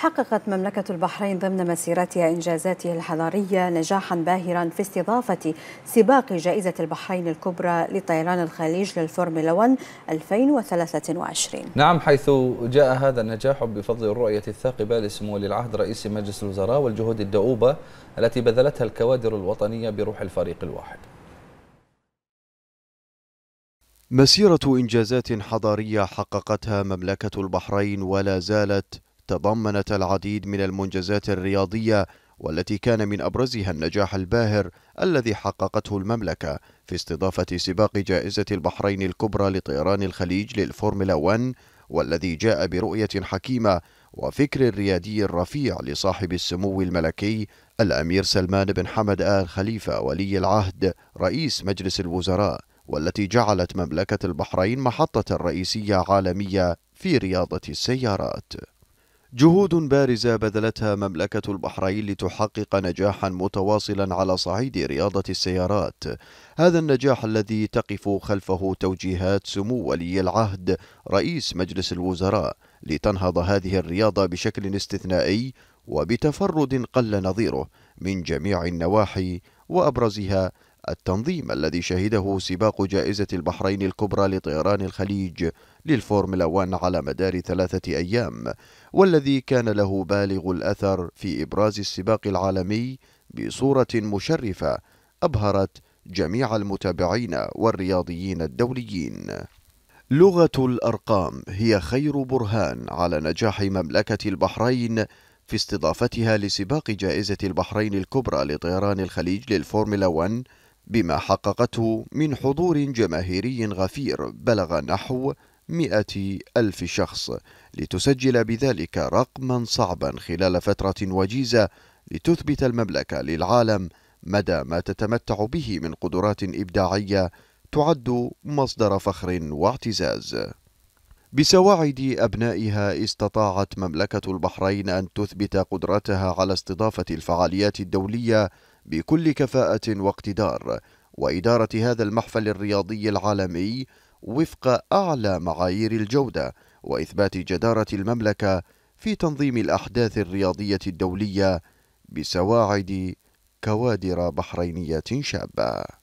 حققت مملكة البحرين ضمن مسيرتها إنجازاتها الحضارية نجاحا باهرا في استضافة سباق جائزة البحرين الكبرى لطيران الخليج للفورمولا 1 2023 نعم حيث جاء هذا النجاح بفضل الرؤية الثاقبة لسمو ولي العهد رئيس مجلس الوزراء والجهود الدؤوبة التي بذلتها الكوادر الوطنية بروح الفريق الواحد مسيرة إنجازات حضارية حققتها مملكة البحرين ولا زالت تضمنت العديد من المنجزات الرياضية والتي كان من أبرزها النجاح الباهر الذي حققته المملكة في استضافة سباق جائزة البحرين الكبرى لطيران الخليج للفورمولا 1 والذي جاء برؤية حكيمة وفكر ريادي رفيع لصاحب السمو الملكي الأمير سلمان بن حمد آل خليفة ولي العهد رئيس مجلس الوزراء والتي جعلت مملكة البحرين محطة رئيسية عالمية في رياضة السيارات جهود بارزة بذلتها مملكة البحرين لتحقق نجاحا متواصلا على صعيد رياضة السيارات هذا النجاح الذي تقف خلفه توجيهات سمو ولي العهد رئيس مجلس الوزراء لتنهض هذه الرياضة بشكل استثنائي وبتفرد قل نظيره من جميع النواحي وأبرزها التنظيم الذي شهده سباق جائزة البحرين الكبرى لطيران الخليج للفورمولا 1 على مدار ثلاثة أيام والذي كان له بالغ الأثر في إبراز السباق العالمي بصورة مشرفة أبهرت جميع المتابعين والرياضيين الدوليين لغة الأرقام هي خير برهان على نجاح مملكة البحرين في استضافتها لسباق جائزة البحرين الكبرى لطيران الخليج للفورمولا 1 بما حققته من حضور جماهيري غفير بلغ نحو مئة ألف شخص لتسجل بذلك رقما صعبا خلال فترة وجيزة لتثبت المملكة للعالم مدى ما تتمتع به من قدرات إبداعية تعد مصدر فخر واعتزاز بسواعد أبنائها استطاعت مملكة البحرين أن تثبت قدرتها على استضافة الفعاليات الدولية بكل كفاءة واقتدار وإدارة هذا المحفل الرياضي العالمي وفق أعلى معايير الجودة وإثبات جدارة المملكة في تنظيم الأحداث الرياضية الدولية بسواعد كوادر بحرينية شابة